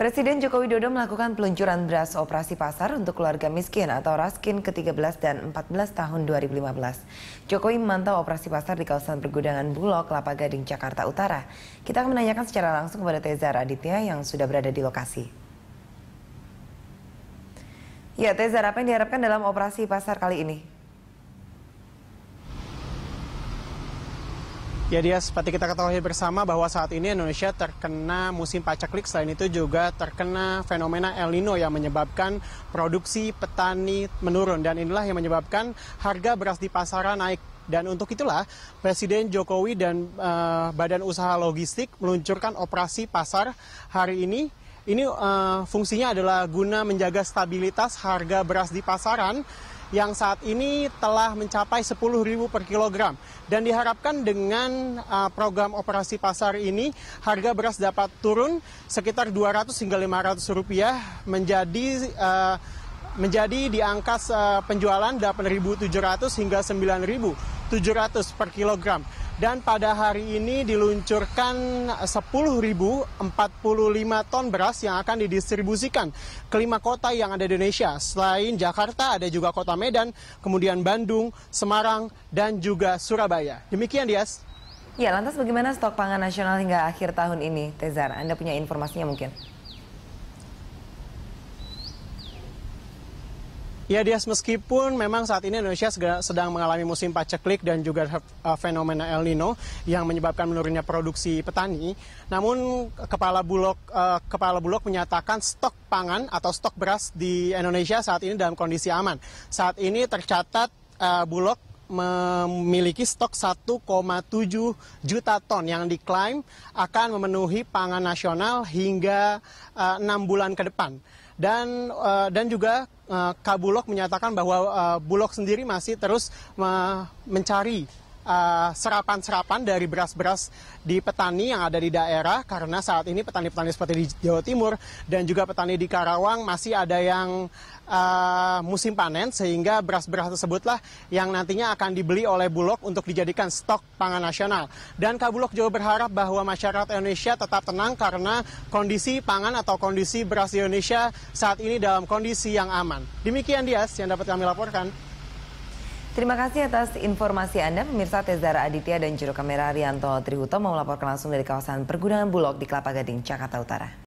Presiden Joko Widodo melakukan peluncuran beras operasi pasar untuk keluarga miskin atau raskin ke-13 dan 14 tahun 2015. Jokowi memantau operasi pasar di kawasan pergudangan Bulog, Kelapa Gading, Jakarta Utara. Kita akan menanyakan secara langsung kepada Teza Raditya yang sudah berada di lokasi. Ya, Teza, apa yang diharapkan dalam operasi pasar kali ini? Ya dia seperti kita ketahui bersama bahwa saat ini Indonesia terkena musim pacaklik selain itu juga terkena fenomena El Nino yang menyebabkan produksi petani menurun dan inilah yang menyebabkan harga beras di pasaran naik dan untuk itulah Presiden Jokowi dan uh, Badan Usaha Logistik meluncurkan operasi pasar hari ini ini uh, fungsinya adalah guna menjaga stabilitas harga beras di pasaran yang saat ini telah mencapai ribu per kilogram. Dan diharapkan dengan uh, program operasi pasar ini harga beras dapat turun sekitar 200 hingga 500 rupiah menjadi uh, menjadi di angka uh, penjualan 8.700 hingga 9.000 700 per kilogram. Dan pada hari ini diluncurkan 10.045 ton beras yang akan didistribusikan ke lima kota yang ada di Indonesia. Selain Jakarta, ada juga kota Medan, kemudian Bandung, Semarang, dan juga Surabaya. Demikian, Dias. Ya, lantas bagaimana stok pangan nasional hingga akhir tahun ini, Tezar? Anda punya informasinya mungkin? Ya Dias, meskipun memang saat ini Indonesia sedang mengalami musim paceklik dan juga uh, fenomena El Nino yang menyebabkan menurunnya produksi petani, namun kepala bulog uh, kepala bulog menyatakan stok pangan atau stok beras di Indonesia saat ini dalam kondisi aman. Saat ini tercatat uh, bulog memiliki stok 1,7 juta ton yang diklaim akan memenuhi pangan nasional hingga enam bulan ke depan dan uh, dan juga uh, Kabulok menyatakan bahwa uh, Bulog sendiri masih terus uh, mencari Eh, serapan-serapan uh, dari beras-beras di petani yang ada di daerah karena saat ini petani-petani seperti di Jawa Timur dan juga petani di Karawang masih ada yang uh, musim panen sehingga beras-beras tersebutlah yang nantinya akan dibeli oleh Bulog untuk dijadikan stok pangan nasional. Dan Kabulog juga berharap bahwa masyarakat Indonesia tetap tenang karena kondisi pangan atau kondisi beras di Indonesia saat ini dalam kondisi yang aman. Demikian Dias yang dapat kami laporkan. Terima kasih atas informasi Anda. Pemirsa Tezara Aditya dan juru kamera Rianto Trihuto melaporkan langsung dari kawasan pergudangan Bulog di Kelapa Gading, Jakarta Utara.